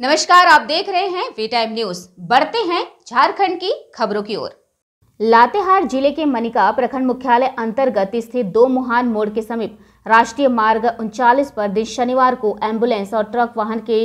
नमस्कार आप देख रहे हैं वी टाइम न्यूज बढ़ते हैं झारखंड की खबरों की ओर लातेहार जिले के मनिका प्रखंड मुख्यालय अंतर्गत स्थित दो मुहान मोड़ के समीप राष्ट्रीय मार्ग उनचालीस पर दिन शनिवार को एम्बुलेंस और ट्रक वाहन के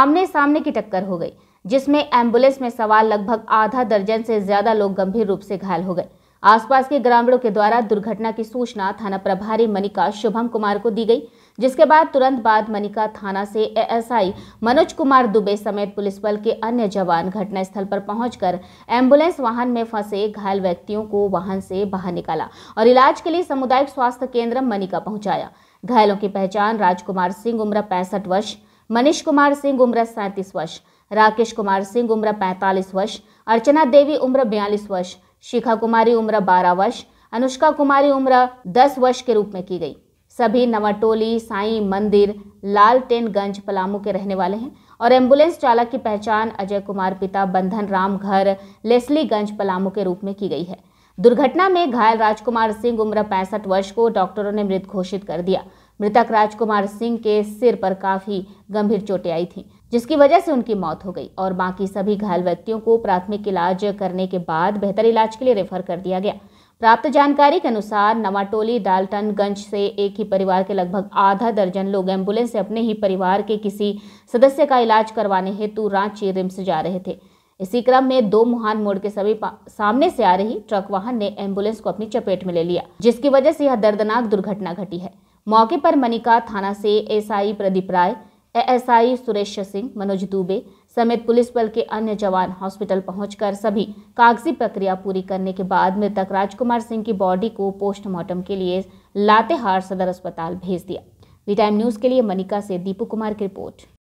आमने सामने की टक्कर हो गई जिसमें एम्बुलेंस में सवार लगभग आधा दर्जन से ज्यादा लोग गंभीर रूप से घायल हो गए आसपास के ग्रामीणों के द्वारा दुर्घटना की सूचना थाना प्रभारी मनिका शुभम कुमार को दी गई जिसके बाद तुरंत बाद मनिका थाना से एएसआई मनोज कुमार दुबे समेत पुलिस बल के अन्य जवान घटनास्थल पर पहुंचकर एम्बुलेंस वाहन में फंसे घायल व्यक्तियों को वाहन से बाहर निकाला और इलाज के लिए सामुदायिक स्वास्थ्य केंद्र मनिका पहुंचाया घायलों की पहचान राजकुमार सिंह उम्र पैंसठ वर्ष मनीष कुमार सिंह उम्र सैंतीस वर्ष राकेश कुमार सिंह उम्र 45 वर्ष अर्चना देवी उम्र 42 वर्ष शिखा कुमारी उम्र 12 वर्ष अनुष्का कुमारी उम्र 10 वर्ष के रूप में की गई सभी नवाटोली साई मंदिर लालटेनगंज पलामू के रहने वाले हैं और एम्बुलेंस चालक की पहचान अजय कुमार पिता बंधन राम घर लेस्लीगंज पलामू के रूप में की गई है दुर्घटना में घायल राजकुमार सिंह उम्र पैंसठ वर्ष को डॉक्टरों ने मृत घोषित कर दिया मृतक राजकुमार सिंह के सिर पर काफी गंभीर चोटें आई थीं जिसकी वजह से उनकी मौत हो गई और बाकी सभी घायल व्यक्तियों को प्राथमिक इलाज करने के बाद बेहतर इलाज के लिए रेफर कर दिया गया प्राप्त जानकारी के अनुसार नवाटोली डाल्टनगंज से एक ही परिवार के लगभग आधा दर्जन लोग एम्बुलेंस से अपने ही परिवार के किसी सदस्य का इलाज करवाने हेतु रांची रिम्स जा रहे थे इसी क्रम में दो मुहान मोड़ के सभी सामने से आ रही ट्रक वाहन ने एम्बुलेंस को अपनी चपेट में ले लिया जिसकी वजह से यह दर्दनाक दुर्घटना घटी है मौके पर मनिका थाना से एसआई प्रदीप राय एएसआई सुरेश सिंह मनोज दुबे समेत पुलिस बल के अन्य जवान हॉस्पिटल पहुंचकर सभी कागजी प्रक्रिया पूरी करने के बाद मृतक राजकुमार सिंह की बॉडी को पोस्टमार्टम के लिए लातेहार सदर अस्पताल भेज दिया वी टाइम न्यूज़ के लिए मनिका से दीपू कुमार की रिपोर्ट